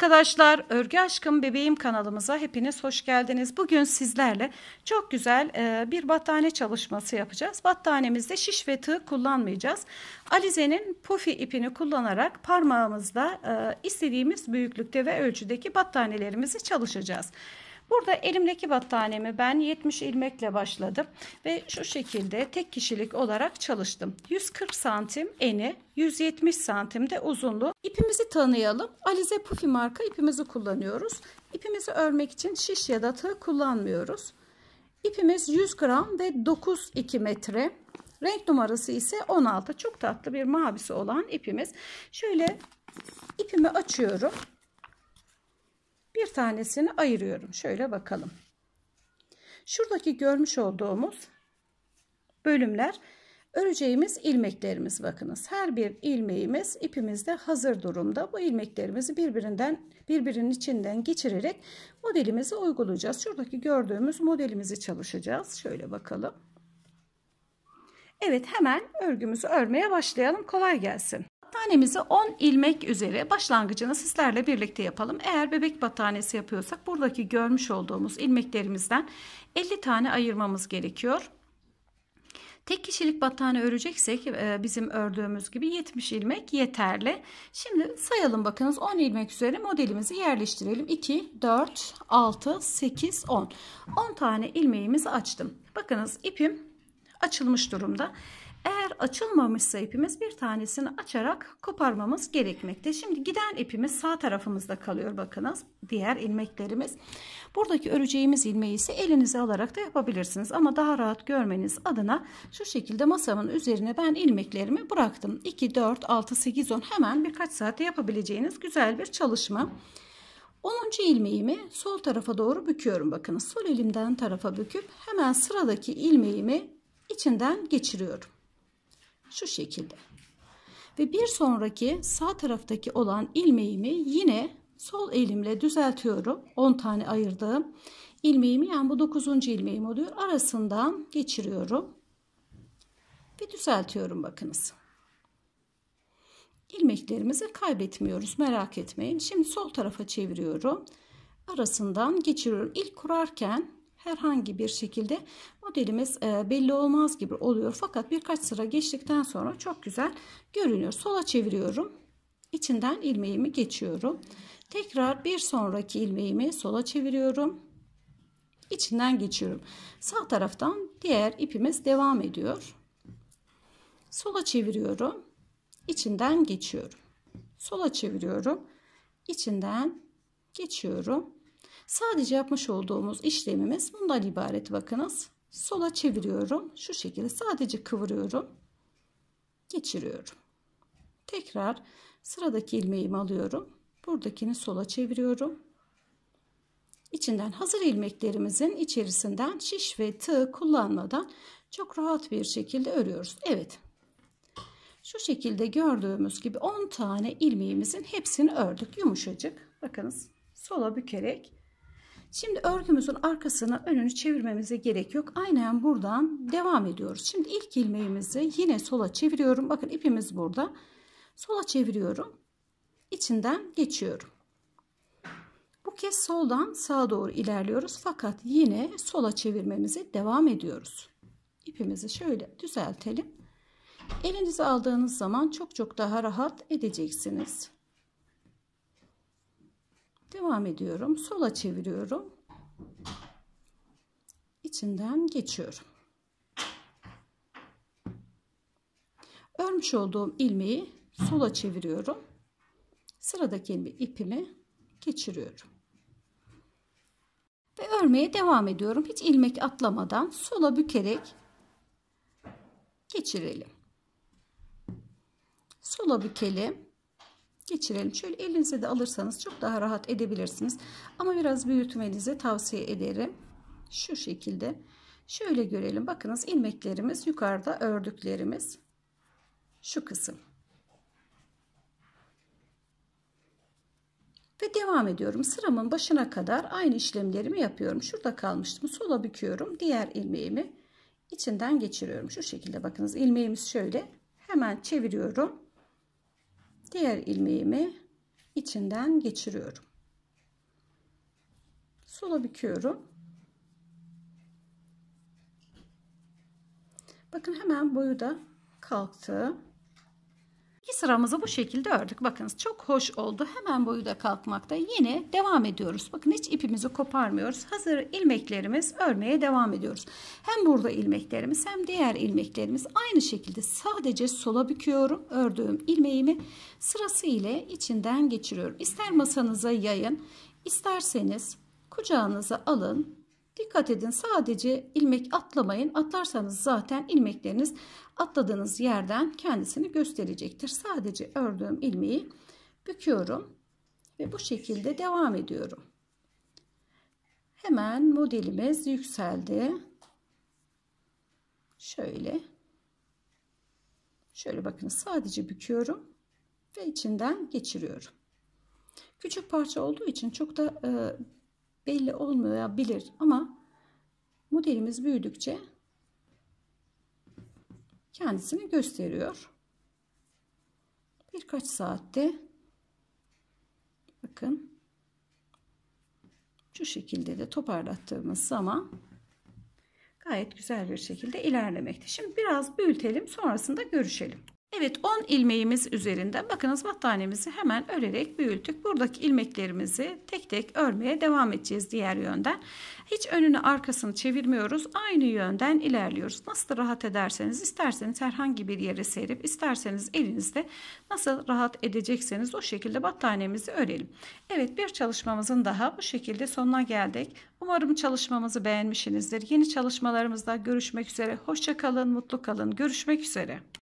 arkadaşlar Örgü Aşkım Bebeğim kanalımıza hepiniz hoş geldiniz. Bugün sizlerle çok güzel e, bir battaniye çalışması yapacağız. Battaniyemizde şiş ve tığ kullanmayacağız. Alize'nin pufi ipini kullanarak parmağımızda e, istediğimiz büyüklükte ve ölçüdeki battaniyelerimizi çalışacağız. Burada elimdeki battaniyemi ben 70 ilmekle başladım ve şu şekilde tek kişilik olarak çalıştım. 140 santim eni, 170 santim de uzunluğu. İpimizi tanıyalım. Alize Puffy marka ipimizi kullanıyoruz. İpimizi örmek için şiş ya da tığ kullanmıyoruz. İpimiz 100 gram ve 9-2 metre. Renk numarası ise 16. Çok tatlı bir mavisi olan ipimiz. Şöyle ipimi açıyorum bir tanesini ayırıyorum. Şöyle bakalım. Şuradaki görmüş olduğumuz bölümler öreceğimiz ilmeklerimiz bakınız. Her bir ilmeğimiz ipimizde hazır durumda. Bu ilmeklerimizi birbirinden birbirinin içinden geçirerek modelimizi uygulayacağız. Şuradaki gördüğümüz modelimizi çalışacağız. Şöyle bakalım. Evet hemen örgümüzü örmeye başlayalım. Kolay gelsin battaniyemizi 10 ilmek üzere başlangıcını sizlerle birlikte yapalım. Eğer bebek battaniyesi yapıyorsak buradaki görmüş olduğumuz ilmeklerimizden 50 tane ayırmamız gerekiyor. Tek kişilik battaniye öreceksek e, bizim ördüğümüz gibi 70 ilmek yeterli. Şimdi sayalım bakınız 10 ilmek üzere modelimizi yerleştirelim. 2, 4, 6, 8, 10. 10 tane ilmeğimizi açtım. Bakınız ipim açılmış durumda açılmamışsa ipimiz bir tanesini açarak koparmamız gerekmekte. Şimdi giden ipimiz sağ tarafımızda kalıyor bakınız. Diğer ilmeklerimiz. Buradaki öreceğimiz ilmeği ise elinize alarak da yapabilirsiniz. Ama daha rahat görmeniz adına şu şekilde masamın üzerine ben ilmeklerimi bıraktım. 2, 4, 6, 8, 10 hemen birkaç saatte yapabileceğiniz güzel bir çalışma. 10. ilmeğimi sol tarafa doğru büküyorum. Bakınız sol elimden tarafa büküp hemen sıradaki ilmeğimi içinden geçiriyorum. Şu şekilde. Ve bir sonraki sağ taraftaki olan ilmeğimi yine sol elimle düzeltiyorum. 10 tane ayırdığım ilmeğimi yani bu 9. ilmeğim oluyor. Arasından geçiriyorum. Ve düzeltiyorum bakınız. Ilmeklerimizi kaybetmiyoruz merak etmeyin. Şimdi sol tarafa çeviriyorum. Arasından geçiriyorum. ilk kurarken herhangi bir şekilde modelimiz e, belli olmaz gibi oluyor. Fakat birkaç sıra geçtikten sonra çok güzel görünüyor. Sola çeviriyorum. İçinden ilmeğimi geçiyorum. Tekrar bir sonraki ilmeğimi sola çeviriyorum. İçinden geçiyorum. Sağ taraftan diğer ipimiz devam ediyor. Sola çeviriyorum. İçinden geçiyorum. Sola çeviriyorum. İçinden geçiyorum. Sadece yapmış olduğumuz işlemimiz bundan ibaret bakınız. Sola çeviriyorum. Şu şekilde sadece kıvırıyorum. Geçiriyorum. Tekrar sıradaki ilmeğimi alıyorum. Buradakini sola çeviriyorum. İçinden hazır ilmeklerimizin içerisinden şiş ve tığ kullanmadan çok rahat bir şekilde örüyoruz. Evet. Şu şekilde gördüğümüz gibi 10 tane ilmeğimizin hepsini ördük. Yumuşacık. Bakınız sola bükerek Şimdi örgümüzün arkasını önünü çevirmemize gerek yok. Aynen buradan devam ediyoruz. Şimdi ilk ilmeğimizi yine sola çeviriyorum. Bakın ipimiz burada. Sola çeviriyorum. İçinden geçiyorum. Bu kez soldan sağa doğru ilerliyoruz. Fakat yine sola çevirmemize devam ediyoruz. İpimizi şöyle düzeltelim. Elinize aldığınız zaman çok çok daha rahat edeceksiniz. Devam ediyorum. Sola çeviriyorum. içinden geçiyorum. Örmüş olduğum ilmeği sola çeviriyorum. Sıradaki ilmi, ipimi geçiriyorum. Ve örmeye devam ediyorum. Hiç ilmek atlamadan sola bükerek geçirelim. Sola bükelim geçirelim. Şöyle elinize de alırsanız çok daha rahat edebilirsiniz. Ama biraz büyütmenizi tavsiye ederim. Şu şekilde. Şöyle görelim. Bakınız ilmeklerimiz yukarıda ördüklerimiz. Şu kısım. Ve devam ediyorum. Sıramın başına kadar aynı işlemlerimi yapıyorum. Şurada kalmıştım. Sola büküyorum. Diğer ilmeğimi içinden geçiriyorum. Şu şekilde bakınız ilmeğimiz şöyle. Hemen çeviriyorum diğer ilmeğimi içinden geçiriyorum. Sola büküyorum. Bakın hemen boyu da kalktı. Bir sıramızı bu şekilde ördük. Bakınız çok hoş oldu. Hemen boyu da kalkmakta. Yine devam ediyoruz. Bakın hiç ipimizi koparmıyoruz. Hazır ilmeklerimiz örmeye devam ediyoruz. Hem burada ilmeklerimiz hem diğer ilmeklerimiz aynı şekilde sadece sola büküyorum. Ördüğüm ilmeğimi sırası ile içinden geçiriyorum. İster masanıza yayın, isterseniz kucağınıza alın Dikkat edin sadece ilmek atlamayın. Atlarsanız zaten ilmekleriniz atladığınız yerden kendisini gösterecektir. Sadece ördüğüm ilmeği büküyorum ve bu şekilde devam ediyorum. Hemen modelimiz yükseldi. Şöyle. Şöyle bakın sadece büküyorum ve içinden geçiriyorum. Küçük parça olduğu için çok da e, belli olmayabilir ama modelimiz büyüdükçe kendisini gösteriyor. Birkaç saatte bakın şu şekilde de toparlattığımız zaman gayet güzel bir şekilde ilerlemekte. Şimdi biraz büyütelim sonrasında görüşelim. Evet 10 ilmeğimiz üzerinden bakınız battaniyemizi hemen örerek büyüttük. Buradaki ilmeklerimizi tek tek örmeye devam edeceğiz diğer yönden. Hiç önünü arkasını çevirmiyoruz. Aynı yönden ilerliyoruz. Nasıl rahat ederseniz isterseniz herhangi bir yere serip isterseniz elinizde nasıl rahat edecekseniz o şekilde battaniyemizi örelim. Evet bir çalışmamızın daha bu şekilde sonuna geldik. Umarım çalışmamızı beğenmişsinizdir. Yeni çalışmalarımızda görüşmek üzere. Hoşça kalın, mutlu kalın. Görüşmek üzere.